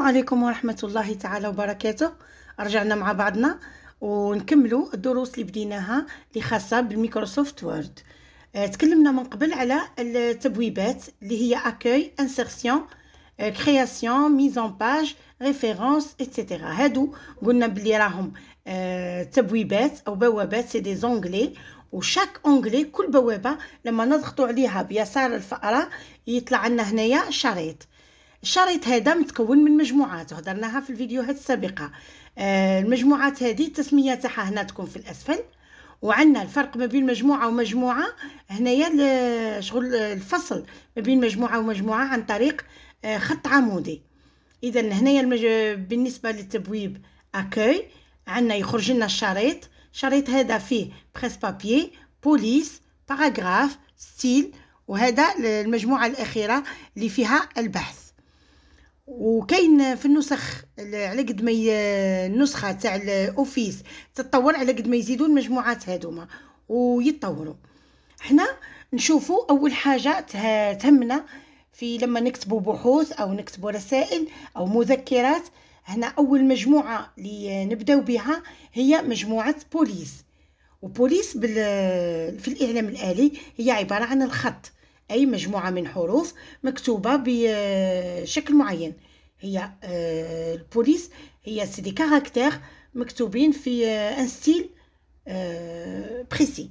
السلام عليكم ورحمة الله تعالى وبركاته رجعنا مع بعضنا ونكملوا الدروس اللي بديناها اللي خاصة بالميكروسوفت وورد آه، تكلمنا من قبل على التبويبات اللي هي اكوي انسرسيون كرياسيون ميزون باج ريفيرونس اتسيتيرا هادو قلنا بلي راهم آه، تبويبات او بوابات سي دي زونغلي وشاك اونغلي كل بوابه لما نضغطوا عليها بيسار الفأره يطلع لنا هنايا شريط الشريط هذا متكون من مجموعات هضرناها في الفيديوهات السابقه آه المجموعات هذه التسميه تاعها هنا تكون في الاسفل وعندنا الفرق ما بين مجموعه ومجموعه هنايا شغل الفصل ما بين مجموعه ومجموعه عن طريق آه خط عمودي اذا هنايا المج... بالنسبه للتبويب اكوي عندنا يخرج لنا الشريط الشريط هذا فيه بريس بابيي بوليس باراغراف ستيل وهذا المجموعه الاخيره اللي فيها البحث وكاين في النسخ على قد ما النسخه تاع الاوفيس تتطور على قد ما يزيدوا المجموعات هذوما ويتطوروا حنا نشوفوا اول حاجه تهمنا في لما نكتبوا بحوث او نكتبوا رسائل او مذكرات هنا اول مجموعه اللي نبداو بها هي مجموعه بوليس وبوليس بال... في الاعلام الالي هي عباره عن الخط أي مجموعة من حروف مكتوبة بشكل معين هي آه، البوليس هي سي دي كاركتير مكتوبين في آه، ان ستيل آه، بريسي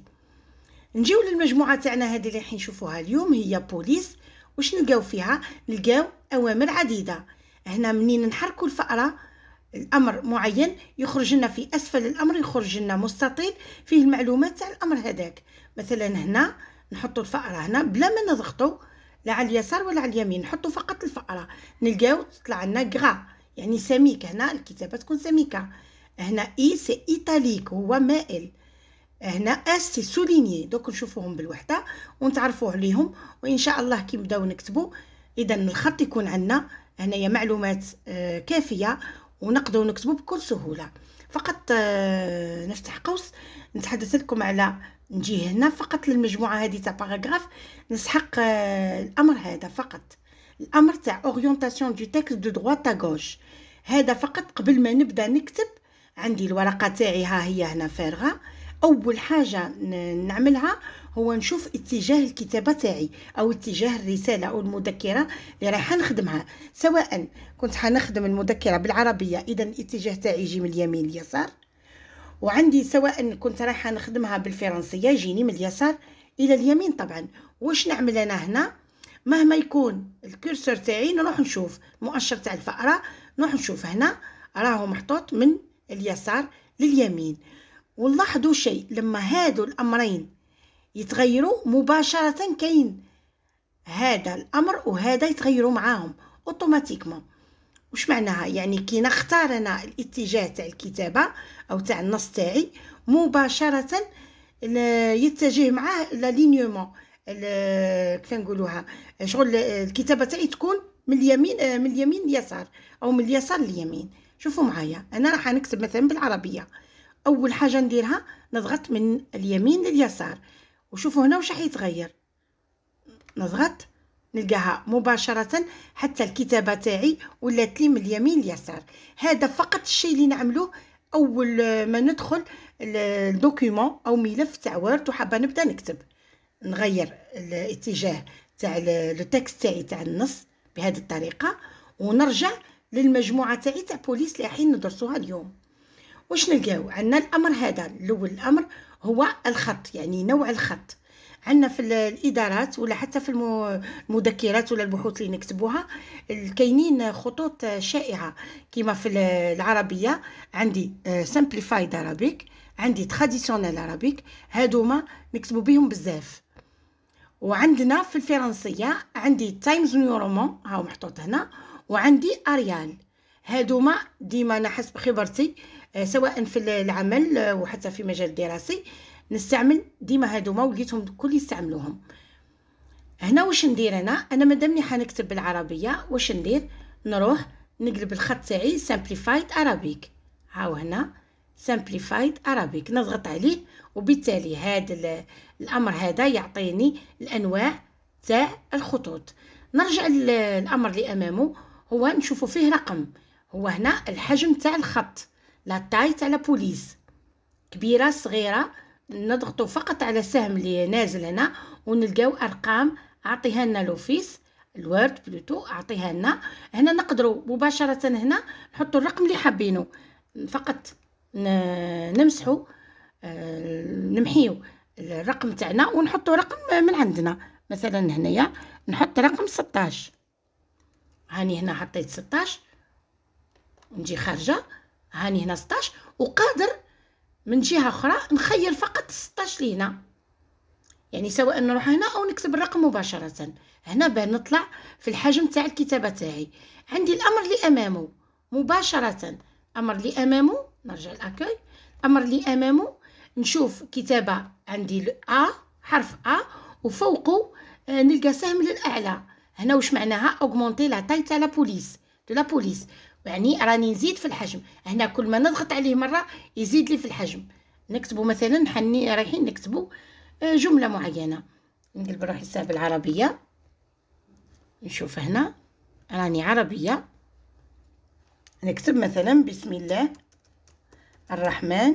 نجيو للمجموعة تاعنا هذه اللي راح نشوفوها اليوم هي بوليس واش نلقاو فيها نلقاو أوامر عديدة هنا منين نحركوا الفأرة الامر معين يخرج لنا في اسفل الامر يخرج لنا مستطيل فيه المعلومات تاع الامر هذاك مثلا هنا نحطوا الفأرة هنا بلا ما نضغطوا لا على اليسار ولا على اليمين نحطوا فقط الفأرة نلقاو تطلع لنا غرا يعني سميك هنا الكتابه تكون سميكه هنا اي سي ايتاليك هو مائل هنا اس سي سوليني دوك نشوفوهم بالوحده ونتعرفوا عليهم وان شاء الله كي نبداو نكتبوا اذا الخط يكون عندنا هنايا معلومات آه، كافيه ونقدروا نكتبوا بكل سهوله فقط آه، نفتح قوس نتحدث لكم على نجي هنا فقط للمجموعه هذه تاع باراغراف نسحق آه، الامر هذا فقط الامر تاع اورينتاسيون دو تيكست دو دروات تا هذا فقط قبل ما نبدا نكتب عندي الورقه تاعي ها هي هنا فارغه اول حاجه نعملها هو نشوف اتجاه الكتابه تاعي او اتجاه الرساله او المذكره اللي رايحه نخدمها سواء كنت حنخدم المذكره بالعربيه اذا الاتجاه تاعي يجي من اليمين اليسار وعندي سواء كنت رايحه نخدمها بالفرنسيه يجيني من اليسار الى اليمين طبعا واش نعمل انا هنا مهما يكون الكرسر تاعي نروح نشوف المؤشر تاع الفأرة نروح نشوف هنا راهو محطوط من اليسار لليمين ونلاحظوا شيء لما هادو الامرين يتغيروا مباشره كاين هذا الامر وهذا يتغيروا معاهم اوتوماتيكمون واش معناها يعني كي نختار انا الاتجاه تاع الكتابه او تاع النص تاعي مباشره يتجه معاه لالينيومون كيف نقولوها شغل الكتابه تاعي تكون من اليمين من اليمين لليسار او من اليسار لليمين شوفوا معايا انا راح نكتب مثلا بالعربيه اول حاجه نديرها نضغط من اليمين لليسار وشوفوا هنا واش راح يتغير نضغط نلقاها مباشرة حتى الكتابة تاعي ولات لي من اليمين اليسار هذا فقط الشيء اللي نعملوه أول ما ندخل الدوكيومون أو ملف تاع وورد وحابة نبدا نكتب نغير الاتجاه تاع لو تكست تاعي تاع النص بهذه الطريقة ونرجع للمجموعة تاعي تاع بوليس اللي حين ندرسوها اليوم واش نلقاو عندنا الأمر هذا الأول الأمر هو الخط يعني نوع الخط عندنا في الادارات ولا حتى في المذكرات ولا البحوث اللي نكتبوها كاينين خطوط شائعه كما في العربيه عندي سامبليفايد آه، ارابيك عندي تراديسيونيل ارابيك هادوما نكتبوا بهم بزاف وعندنا في الفرنسيه عندي تايمز نيو رومون هاو محطوط هنا وعندي اريال هادوما ديما انا حسب خبرتي آه، سواء في العمل آه، وحتى في مجال دراسي نستعمل ديما هادوما وليتهم الكل يستعملوهم هنا واش ندير انا انا مادامني حنكتب بالعربيه واش ندير نروح نقلب الخط تاعي سامبليفايد ارابيك هاو هنا سامبليفايد ارابيك نضغط عليه وبالتالي هذا الامر هذا يعطيني الانواع تاع الخطوط نرجع للامر اللي امامه هو نشوفوا فيه رقم هو هنا الحجم تاع الخط لا تاي تاع لا بوليس كبيره صغيره نضغطوا فقط على السهم اللي نازل هنا ونلقاو ارقام عطيها لنا لوفيس الوورد بلوتو اعطيها لنا هنا نقدروا مباشره هنا نحطوا الرقم اللي حابينه فقط نمسحوا آه، نمحيو الرقم تاعنا ونحطوا رقم من عندنا مثلا هنايا نحط رقم 16 هاني هنا حطيت 16 نجي خارجه هاني هنا 16 وقادر من جهه اخرى نخير فقط 16 لهنا يعني سواء نروح هنا او نكتب الرقم مباشره هنا باه نطلع في الحجم تاع الكتابه تاعي عندي الامر اللي امامه مباشره امر اللي امامه نرجع لاكوي امر اللي امامه نشوف كتابه عندي ا حرف ا وفوقه آه، نلقى سهم للاعلى هنا واش معناها اوغمونتي لا تاي تاع لا بوليس دو لا بوليس يعني راني نزيد في الحجم هنا كل ما نضغط عليه مره يزيد لي في الحجم نكتبوا مثلا حني رايحين نكتبوا آه، جمله معينه نقلب نروح للساعه بالعربيه نشوف هنا راني عربيه نكتب مثلا بسم الله الرحمن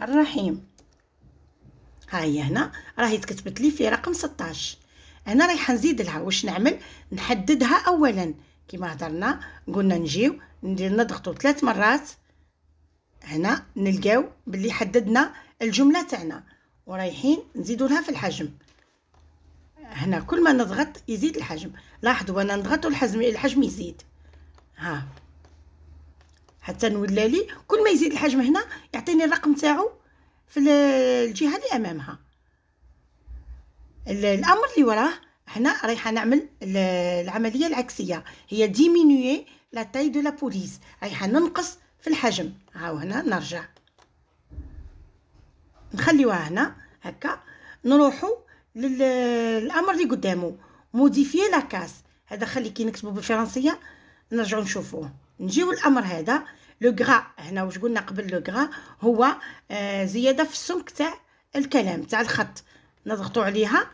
الرحيم هاهي هنا راهي تكتبت لي في رقم 16 انا رايحه نزيد لها واش نعمل نحددها اولا كما هضرنا قلنا نجيو ندير نضغطو ثلاث مرات هنا نلقاو بلي حددنا الجمله تاعنا ورايحين نزيدو لها في الحجم هنا كل ما نضغط يزيد الحجم لاحظوا وانا نضغط الحجم الحجم يزيد ها حتى نولى لي كل ما يزيد الحجم هنا يعطيني الرقم تاعو في الجهه اللي امامها الامر اللي وراه هنا رايحه نعمل العمليه العكسيه هي ديمينوي لا تاي دو لا بوليس رايحه ننقص في الحجم هاو هنا نرجع نخليوها هنا هكا نروحو للامر اللي قدامو موديفيي لا كاس هذا خلي كي نكتبو بالفرنسيه نرجعو نشوفوه نجيو الامر هذا لو غرا هنا واش قلنا قبل لو غرا هو آه، زياده في السمك تاع الكلام تاع الخط نضغطو عليها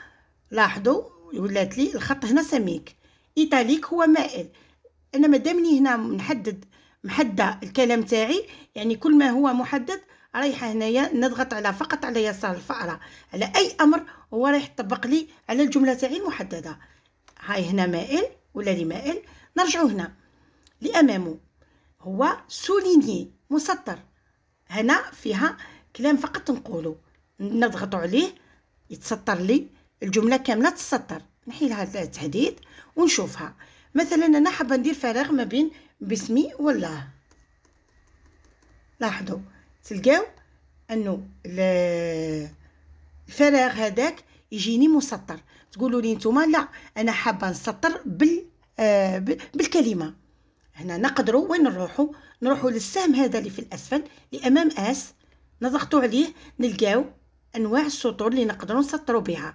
لاحظوا ولات لي الخط هنا سميك ايطاليك هو مائل انا مادامني هنا نحدد محده الكلام تاعي يعني كل ما هو محدد رايحه هنايا نضغط على فقط على يسار الفأرة على اي امر هو رايح يطبق لي على الجمله تاعي المحدده هاي هنا مائل ولا لي مائل نرجعوا هنا لامامه هو سوليني مسطر هنا فيها كلام فقط نقوله نضغط عليه يتسطر لي الجمله كامله تسطر نحيل هذا التحديد ونشوفها مثلا انا حابه ندير فراغ ما بين بسمي والله لاحظوا تلقاو انه الفراغ هذاك يجيني مسطر تقولوا لي نتوما لا انا حابه نسطر بال آه بالكلمه هنا نقدروا وين نروحوا نروحوا للسهم هذا اللي في الاسفل لامام اس نضغطوا عليه نلقاو انواع السطور اللي نقدروا نسطروا بها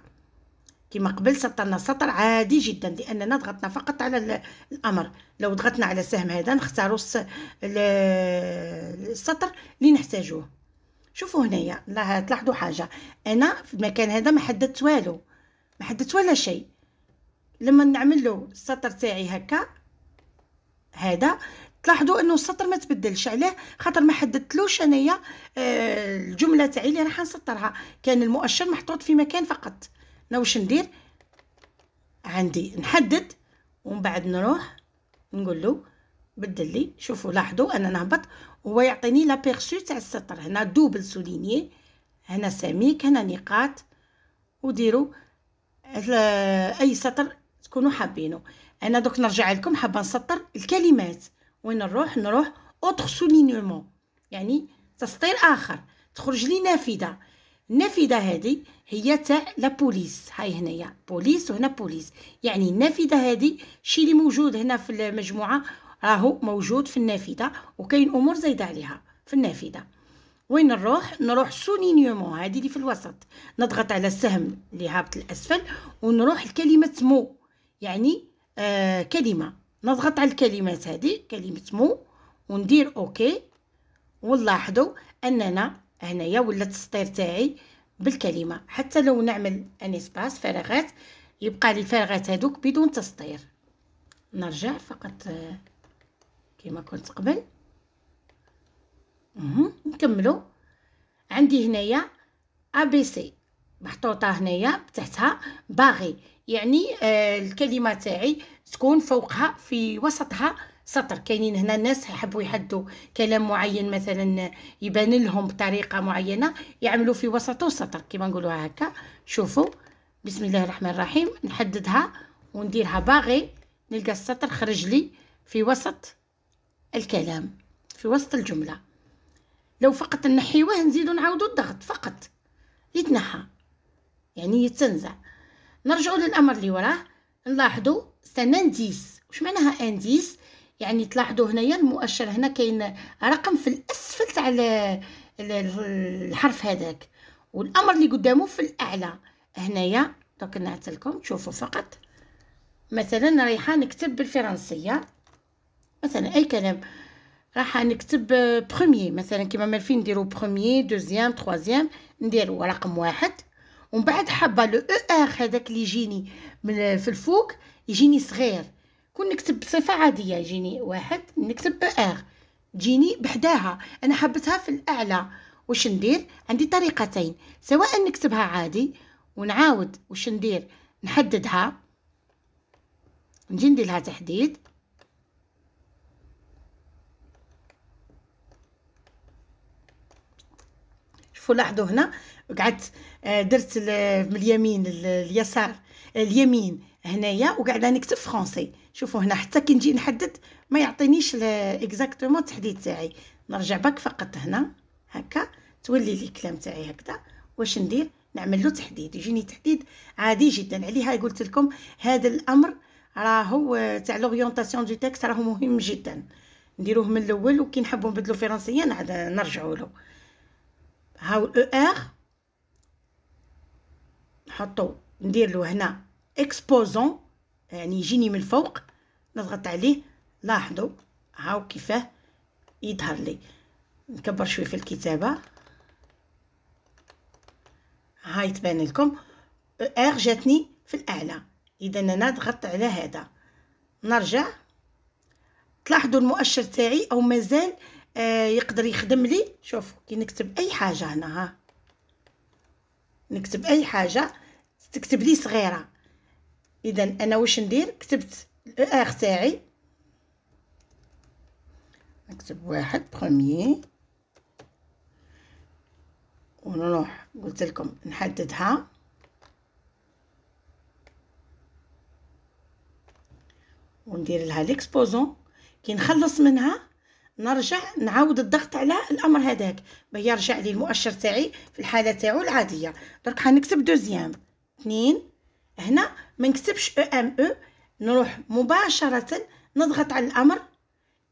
كما قبل سطرنا سطر عادي جدا لاننا ضغطنا فقط على الامر لو ضغطنا على السهم هذا نختاروا السطر اللي نحتاجوه شوفوا هنايا لا تلاحظوا حاجه انا في المكان هذا ما حددت والو ما حددت ولا شيء لما نعمل له السطر تاعي هكا هذا تلاحظوا انه السطر ما تبدلش عليه خاطر ما حددتلوش انايا آه، الجمله تاعي اللي راح نسطرها كان المؤشر محطوط في مكان فقط انا واش ندير عندي نحدد ومن بعد نروح نقول له بدل لي شوفوا لاحظوا انا نهبط وهو يعطيني بيرسو تاع السطر هنا دوبل سوليني هنا سميك هنا نقاط وديروا اي سطر تكونوا حابينه انا دوك نرجع لكم حابه نسطر الكلمات وين نروح نروح اوتر سولينيمون يعني تسطير اخر تخرج لي نافذه النافذه هذه هي تاع لا بوليس هاي هنايا بوليس وهنا بوليس يعني النافذه هذه الشيء اللي موجود هنا في المجموعه راهو موجود في النافذه وكاين امور زايده عليها في النافذه وين نروح نروح سونينيومو هذه اللي في الوسط نضغط على السهم اللي هابط الاسفل ونروح لكلمه مو يعني آه كلمه نضغط على الكلمات هذه كلمه مو وندير اوكي ونلاحظوا اننا هنايا ولا التسطير تاعي بالكلمه حتى لو نعمل ان اسباس فراغات يبقى لي الفراغات هذوك بدون تسطير نرجع فقط كما كنت قبل نكملو عندي هنايا ا بي سي محطوطه هنايا تحتها باغي يعني آه الكلمه تاعي تكون فوقها في وسطها سطر كاينين هنا ناس يحبوا يحدوا كلام معين مثلا يبان لهم بطريقه معينه يعملوا في وسطه سطر كيما نقولوها هكا شوفوا بسم الله الرحمن الرحيم نحددها ونديرها باغي نلقى السطر خرج لي في وسط الكلام في وسط الجمله لو فقط نحيوه نزيدو نعاودو الضغط فقط يتنحى يعني يتنزع نرجعو للامر اللي وراه نلاحظو سنانديس واش معناها انديس يعني تلاحظوا هنايا المؤشر هنا كاين رقم في الاسفل تاع الحرف هذاك والامر اللي قدامه في الاعلى هنايا دونك نعت لكم تشوفوا فقط مثلا رايحه نكتب بالفرنسيه مثلا اي كلام راح نكتب بروميي مثلا كيما مالفين نديرو بروميي دوزيام تخوازيام نديرو رقم واحد ومن بعد حابه لو او هذاك اللي يجيني من في الفوق يجيني صغير كون نكتب بصفه عاديه يجيني واحد نكتب اغ تجيني بحداها انا حبتها في الاعلى واش ندير عندي طريقتين سواء نكتبها عادي ونعاود واش ندير نحددها نجي ندير لها تحديد شوفوا لاحظوا هنا قعدت آه، درت من اليمين اليسار اليمين هنايا وقاعده نكتب فرونسي شوفوا هنا حتى كي نجي نحدد ما يعطينيش اكزاكتومون التحديد تاعي نرجع باك فقط هنا هكا تولي لي الكلام تاعي هكذا واش ندير نعمل له تحديد يجيني تحديد عادي جدا عليها قلت لكم هذا الامر راهو آه، تاع لوريونطاسيون دو تيكست راهو مهم جدا نديروه من الاول وكي نحبوا نبدلو فرنسيا عاد نرجعوا له هاو او e ار نحطو ندير له هنا اكسبوزون يعني يجيني من الفوق نضغط عليه لاحظوا هاو كيفاه يظهر لي نكبر شوي في الكتابه هاي تبان لكم اغ جاتني في الاعلى اذا انا ضغطت على هذا نرجع تلاحظوا المؤشر تاعي او مازال آه يقدر يخدم لي شوفوا كي نكتب اي حاجه هنا ها نكتب اي حاجه تكتب لي صغيره اذا انا واش ندير كتبت الاخ تاعي نكتب واحد برومي ونروح قلت لكم نحددها وندير لها ليكسبوزون كي نخلص منها نرجع نعاود الضغط على الامر هذاك باه يرجع لي المؤشر تاعي في الحاله تاعو العاديه درك حنكتب دوزيام اثنين هنا ما نكتبش او ام او نروح مباشره نضغط على الامر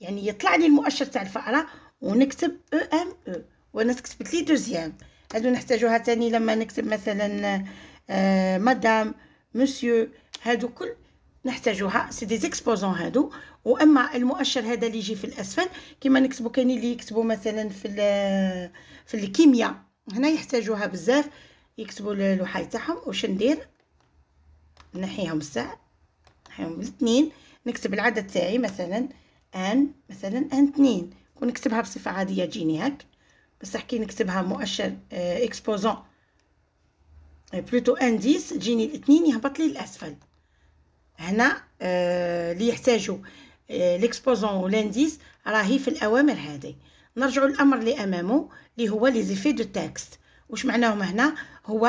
يعني يطلع لي المؤشر تاع الفأرة ونكتب او ام او وانا كتبت لي دوزيام هادو نحتاجوها تاني لما نكتب مثلا آه، مدام مسيو هادو كل نحتاجوها سي دي زيكسبوزون هادو واما المؤشر هذا اللي يجي في الاسفل كيما نكتبو كاين اللي يكتبو مثلا في في الكيمياء هنا يحتاجوها بزاف يكتبوا اللوحه تاعهم واش ندير نحيهم الساعة نحيهم الاثنين نكتب العدد تاعي مثلا ان مثلا ان اثنين ونكتبها بصفة عادية تجيني هك بصح كي نكتبها مؤشر اه اكسبوزون بلوتو ان ديس تجيني الاثنين يهبط لي الاسفل هنا اه يحتاجو يحتاجوا ليكسبوزون والانديس راهي في الاوامر هذه نرجعوا الامر اللي امامه اللي هو لي زيفي دو تاكست واش معناهم هنا هو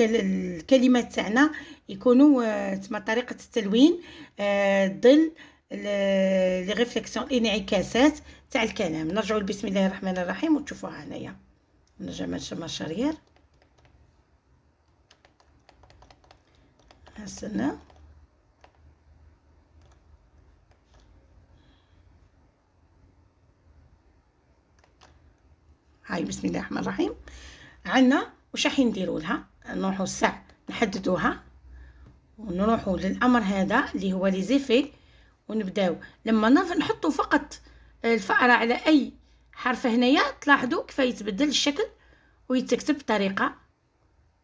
الكلمات تاعنا يكونوا آه، تما طريقه التلوين آه، ظل لي ريفليكسيون انعكاسات تاع الكلام نرجعوا لبسم الله الرحمن الرحيم وتشوفوها هنايا نرجع من الشرير حسنا هاي بسم الله الرحمن الرحيم عندنا وش راح نديروا لها نروحوا الساع نحددوها ونروحوا للامر هذا اللي هو لي زيفي ونبداو لما نحطوا فقط الفأرة على اي حرف هنايا تلاحظوا كيف يتبدل الشكل ويتكتب بطريقه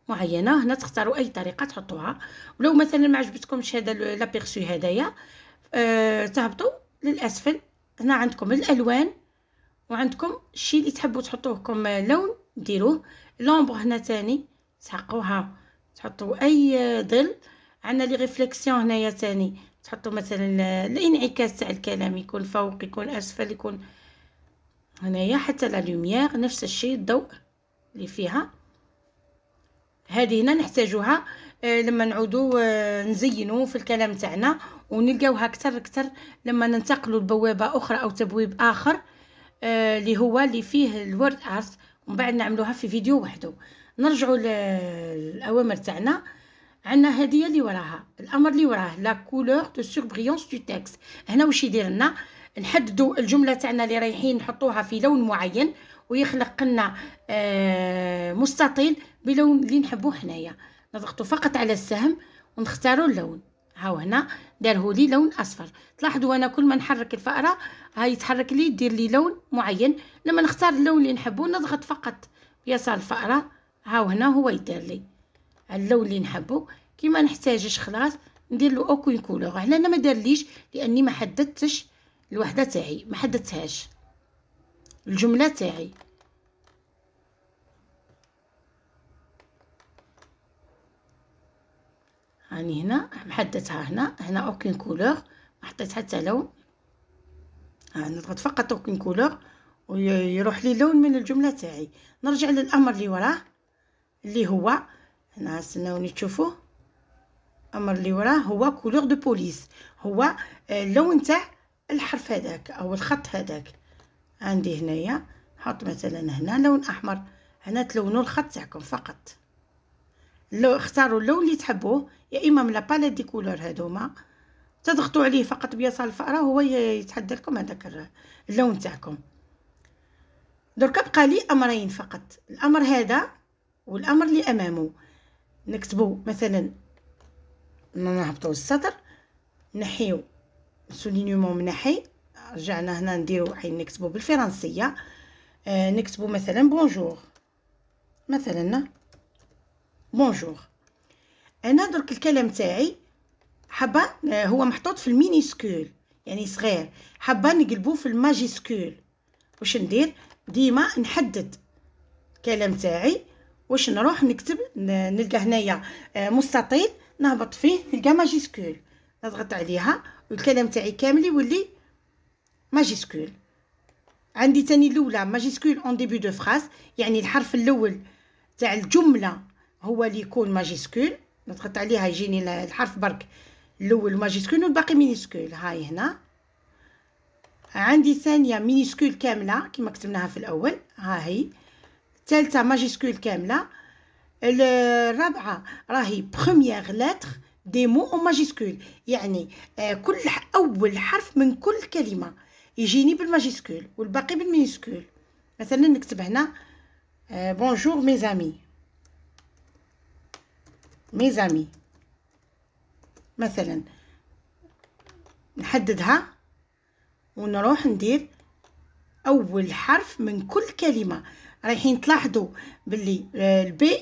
معينه هنا تختاروا اي طريقه تحطوها ولو مثلا ما عجبتكمش هذا لابيرسو هدايا أه تهبطوا للاسفل هنا عندكم الالوان وعندكم الشيء اللي تحبوا تحطوه كوم لون ديروه لومبر هنا تاني تحقوها تحطوا اي ظل عندنا لي ريفليكسيون هنايا تاني تحطوا مثلا الانعكاس تاع الكلام يكون فوق يكون اسفل يكون هنايا حتى لا لوميير نفس الشيء الضوء اللي فيها هذه هنا نحتاجوها آه، لما نعودو آه، نزينو في الكلام تاعنا ونلقاوها اكثر اكثر لما ننتقلوا لبوابه اخرى او تبويب اخر آه، اللي هو اللي فيه الورد ارت ومن بعد نعملوها في فيديو وحده نرجعوا للاوامر تاعنا عندنا هديه اللي وراها الامر اللي وراه لا كولور دو سوربريونس دو تيكست هنا واش يدير لنا نحددوا الجمله تاعنا اللي رايحين نحطوها في لون معين ويخلق لنا آه، مستطيل بلون اللي نحبوه حنايا نضغطوا فقط على السهم ونختاروا اللون هاو هنا داره لي لون اصفر تلاحظوا انا كل ما نحرك الفاره هاي تحرك لي دير لي لون معين لما نختار اللون اللي نحبه نضغط فقط يسار الفاره هاو هنا هو يدير لي اللون اللي نحبه كيما نحتاجش خلاص ندير له اوكوين كولور هنا ما دارليش لاني ما حددتش الوحده تاعي ما حددتهاش الجمله تاعي هاني هنا محددتها هنا هنا اوكين كولور ما حطيت حتى لون نضغط فقط اوكين كولور ويروح لي لون من الجمله تاعي نرجع للامر اللي وراه اللي هو هنا استناوني تشوفوه الامر اللي وراه هو كولور دو بوليس هو آه، اللون تاع الحرف هذاك او الخط هذاك عندي هنايا حط مثلا هنا لون احمر هنا تلونوا الخط تاعكم فقط لو اختاروا اللون اللي تحبوه يا اما من لاباليت دي كولور هذوما تضغطوا عليه فقط بيصال الفأرة هو يتحدى لكم هذاك اللون تاعكم دركا بقى لي امرين فقط الامر هذا والامر اللي امامه نكتبوا مثلا نهبطوا السطر نحيو سولينيومون من ناحي رجعنا هنا نديرو حين نكتبو بالفرنسيه آه نكتبو مثلا بونجور مثلا بونجور انا درك الكلام تاعي حابه هو محطوط في المينيسكول يعني صغير حابه نقلبو في الماجيسكول واش ندير ديما نحدد الكلام تاعي واش نروح نكتب نلقى هنايا آه، مستطيل نهبط فيه نلقى ماجيسكول نضغط عليها والكلام تاعي كامل يولي ماجيسكول عندي تاني الاولى ماجيسكول اون ديبي دو فراس يعني الحرف الاول تاع الجمله هو اللي يكون ماجيسكول نضغط عليها يجيني الحرف برك الاول ماجيسكول والباقي مينيسكول هاي هنا عندي ثانيه مينيسكول كامله كما كتبناها في الاول ها هي الثالثه ماجيسكول كامله الرابعه راهي بروميير لتر دي مو او ماجيسكول يعني آه، كل اول حرف من كل كلمه يجيني بالماجيسكول والباقي بالمينيسكول مثلا نكتب هنا بونجور مي زامي ميزامي مثلا نحددها ونروح ندير اول حرف من كل كلمه رايحين تلاحظوا باللي آه، البي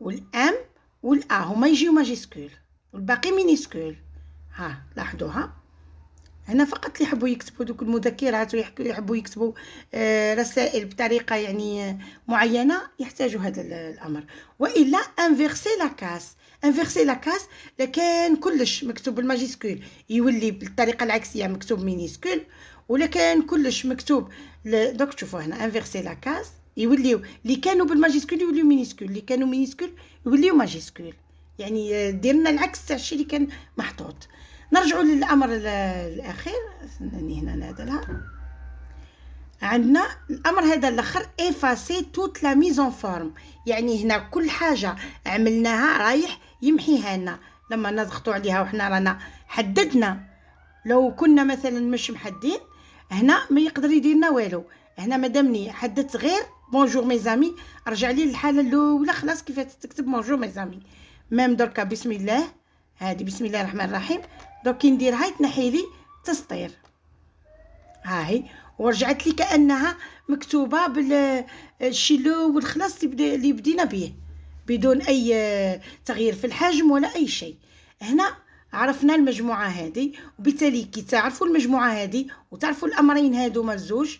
والام والا هما يجيو ماجيسكول والباقي مينيسكول ها لاحظوها هنا فقط اللي يحبوا يكتبوا دوك المذكرات ويحبوا يكتبوا آه، رسائل بطريقه يعني آه، معينه يحتاجوا هذا الامر والا انفيرسي لا كاس انفيرسي كاس لكان كلش مكتوب بالماجيسكول يولي بالطريقه العكسيه مكتوب مينيسكول ولا كان كلش مكتوب ل... دوك تشوفوا هنا انفيرسي كاس يوليو اللي كانوا بالماجيسكول يوليو مينيسكول اللي كانوا مينيسكول يوليو ماجيسكول يعني ديرنا العكس تاع الشيء اللي كان محطوط نرجعوا للامر الاخير استناني هنا نعدلها عندنا الامر هذا الاخر افاسي توت لا ميزون فورم يعني هنا كل حاجه عملناها رايح يمحيها لنا لما نضغطوا عليها وحنا رانا حددنا لو كنا مثلا مش محددين هنا ما يقدر يديرنا والو هنا مادامني حددت غير بونجور ميزامي رجع لي للحاله الاولى خلاص كيف تكتب بونجور ميزامي ميم دركا بسم الله هادي بسم الله الرحمن الرحيم دوك كي نديرها تنحي لي تسطير ها هي ورجعت لي كانها مكتوبه بالشيلو والخلاص اللي بدينا به بدون اي تغيير في الحجم ولا اي شيء هنا عرفنا المجموعه هذه وبالتالي كي تعرفوا المجموعه هذه وتعرفوا الامرين هادو الزوج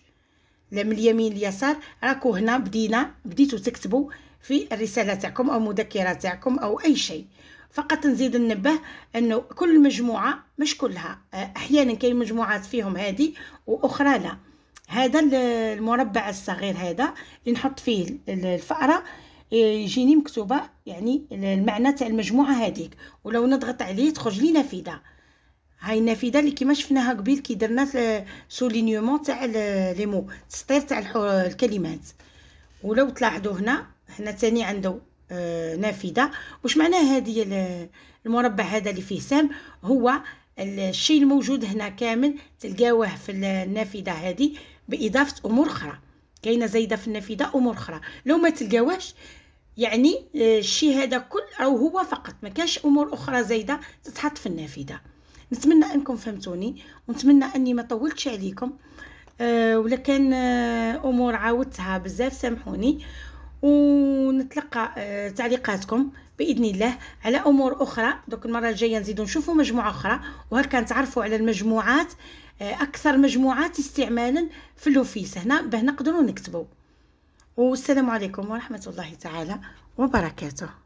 لا من اليمين اليسار راكو هنا بدينا بديتو تكتبوا في الرساله تاعكم او مذكره تاعكم او اي شيء فقط نزيد ننبه انه كل مجموعه مش كلها احيانا كاين مجموعات فيهم هذه واخرى لا هذا المربع الصغير هذا اللي نحط فيه الفأرة إيه، يجيني مكتوبه يعني المعنى تاع المجموعه هذيك ولو نضغط عليه تخرج لي نافذه هاي النافذه اللي كما شفناها قبيل كي درنا سولينيومون تاع لي مو تسطير تاع الكلمات ولو تلاحظوا هنا هنا تاني عنده آه، نافذه واش معناه هذه المربع هذا اللي فيه سام هو الشيء الموجود هنا كامل تلقاوه في النافذه هذه باضافه امور اخرى كاينه زايده في النافذه امور اخرى لو ما تلقاوهش يعني الشيء آه، هذا كل او هو فقط ما كاش امور اخرى زايده تتحط في النافذه نتمنى انكم فهمتوني ونتمنى اني ما طولتش عليكم أه ولا كان آه، امور عاودتها بزاف سامحوني ونتلقى آه، تعليقاتكم باذن الله على امور اخرى دوك المره الجايه نزيدو نشوفوا مجموعه اخرى وهكا نتعرفوا على المجموعات اكثر مجموعات استعمالا في الاوفيس هنا باه نقدروا نكتبوا والسلام عليكم ورحمه الله تعالى وبركاته